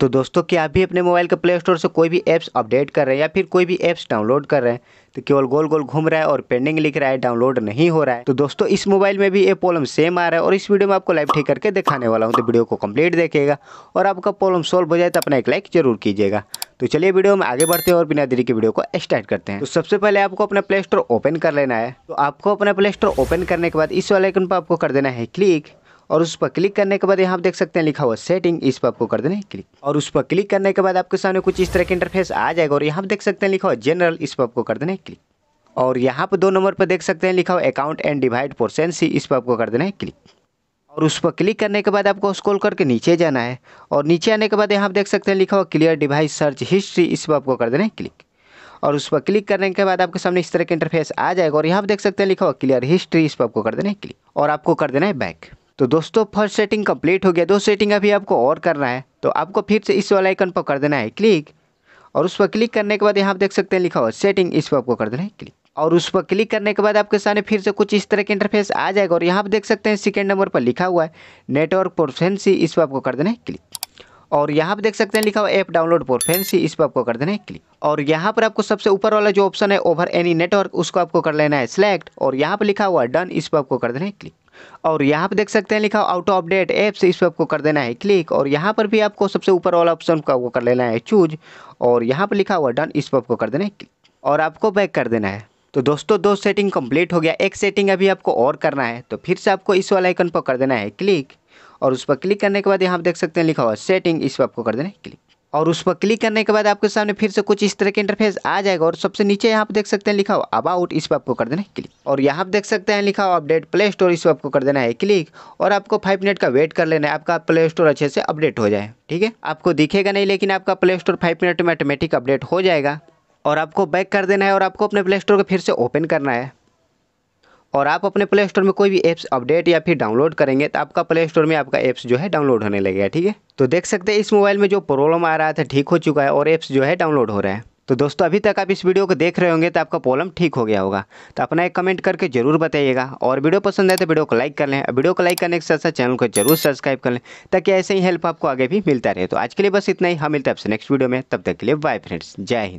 तो दोस्तों क्या आप भी अपने मोबाइल के प्ले स्टोर से कोई भी ऐप्स अपडेट कर रहे हैं या फिर कोई भी ऐप्स डाउनलोड कर रहे हैं तो केवल गोल गोल घूम रहा है और पेंडिंग लिख रहा है डाउनलोड नहीं हो रहा है तो दोस्तों इस मोबाइल में भी ये प्रॉब्लम सेम आ रहा है और इस वीडियो में आपको लाइव ठीक करके दिखाने वाला हूँ तो वीडियो को कंप्लीट देखेगा और आपका प्रॉब्लम सोल्व हो जाए तो अपना एक लाइक जरूर कीजिएगा तो चलिए वीडियो में आगे बढ़ते हैं और बिना देरी के वीडियो को स्टार्ट करते हैं तो सबसे पहले आपको अपना प्ले स्टोर ओपन कर लेना है तो आपको अपना प्ले स्टोर ओपन करने के बाद इस वाले आइकन पर आपको कर देना है क्लिक और उस पर क्लिक करने के बाद यहाँ आप देख सकते हैं लिखा हुआ सेटिंग इस पर आपको कर देना है क्लिक और उस पर क्लिक करने के बाद आपके सामने कुछ इस तरह के इंटरफेस आ जाएगा और यहाँ आप देख सकते हैं लिखा हुआ जनरल इस पर आपको कर देना है क्लिक और यहाँ पर दो नंबर पर देख सकते हैं लिखा हुआ अकाउंट एंड डिवाइड पोर्सेंसी इस पर आपको कर देना है क्लिक और उस पर क्लिक करने के बाद आपको स्क्रॉल करके नीचे जाना है और नीचे आने के बाद यहाँ आप देख सकते हैं लिखा हुआ क्लियर डिवाइस सर्च हिस्ट्री इस पर आपको कर देना है क्लिक और उस पर क्लिक करने के बाद आपके सामने इस तरह का इंटरफेस आ जाएगा और यहाँ आप देख सकते हैं लिखा हुआ क्लियर हिस्ट्री इस पर आपको कर देना है क्लिक और आपको कर देना है बैक तो दोस्तों फर्स्ट सेटिंग कंप्लीट हो गया दो सेटिंग अभी आपको और करना है तो आपको फिर से इस वाला आइकन पर कर देना है क्लिक और उस पर क्लिक करने के बाद यहाँ आप देख सकते हैं लिखा हुआ सेटिंग इस पर आपको कर देना है क्लिक और उस पर क्लिक करने के बाद आपके सामने फिर से कुछ इस तरह के इंटरफेस आ जाएगा और यहाँ आप देख सकते हैं सेकेंड नंबर पर लिखा हुआ है नेटवर्क प्रोफेंसी इस पर आपको कर देना है क्लिक और यहाँ आप देख सकते हैं लिखा हुआ ऐप डाउनलोड फैंसी इस पर आपको कर देना है क्लिक और यहाँ पर आपको सबसे ऊपर वाला जो ऑप्शन है ओवर एनी नेटवर्क उसको आपको कर लेना है सिलेक्ट और यहाँ पर लिखा हुआ डन इस पर आपको कर देना है क्लिक और यहाँ पर देख सकते हैं लिखा ऑटो अपडेट ऐप्स इस पर आपको कर देना है क्लिक और यहाँ पर भी आपको सबसे ऊपर वाला ऑप्शन को आपको कर लेना है चूज और यहाँ पर लिखा हुआ डन इस पर आपको कर देना है क्लिक और आपको बैक कर देना है तो दोस्तों दो सेटिंग कंप्लीट हो गया एक सेटिंग अभी आपको और करना है तो फिर से आपको इस वाला आइकन पर कर देना है क्लिक और उस पर क्लिक करने के बाद यहाँ पर देख सकते हैं लिखा हुआ सेटिंग इस पर आपको कर देना है क्लिक और उस पर क्लिक करने के बाद आपके सामने फिर से कुछ इस तरह के इंटरफेस आ जाएगा और सबसे नीचे यहाँ पर देख सकते हैं लिखा हो अबाउट इस पर आपको कर देना है क्लिक और यहाँ पर देख सकते हैं लिखा हो अपडेट प्ले स्टोर इस पर आपको कर देना है क्लिक और आपको फाइव मिनट का वेट कर लेना है आपका प्ले स्टोर अच्छे से अपडेट हो जाए ठीक है आपको दिखेगा नहीं लेकिन आपका प्ले स्टोर फाइव मिनट में ऑटोमेटिक अपडेट हो जाएगा और आपको बैक कर देना है और आपको अपने प्ले स्टोर को फिर से ओपन करना है और आप अपने प्ले स्टोर में कोई भी ऐप्स अपडेट या फिर डाउनलोड करेंगे तो आपका प्ले स्टोर में आपका ऐप्स जो है डाउनलोड होने लगेगा ठीक है तो देख सकते हैं इस मोबाइल में जो प्रॉब्लम आ रहा था ठीक हो चुका है और ऐप्स जो है डाउनलोड हो रहा है तो दोस्तों अभी तक आप इस वीडियो को देख रहे होंगे तो आपका प्रॉब्लम ठीक हो गया होगा तो अपना एक कमेंट करके जरूर बताइएगा और वीडियो पसंद आए तो वीडियो को लाइक कर लें वीडियो को लाइक करने के साथ साथ चैनल को जरूर सब्सक्राइब कर लें ताकि ऐसे ही हेल्प आपको आगे भी मिलता रहे तो आज के लिए बस इतना ही हम मिलते हैं आपसे नेक्स्ट वीडियो में तब तक के लिए बाय फ्रेंड्स जय हिंद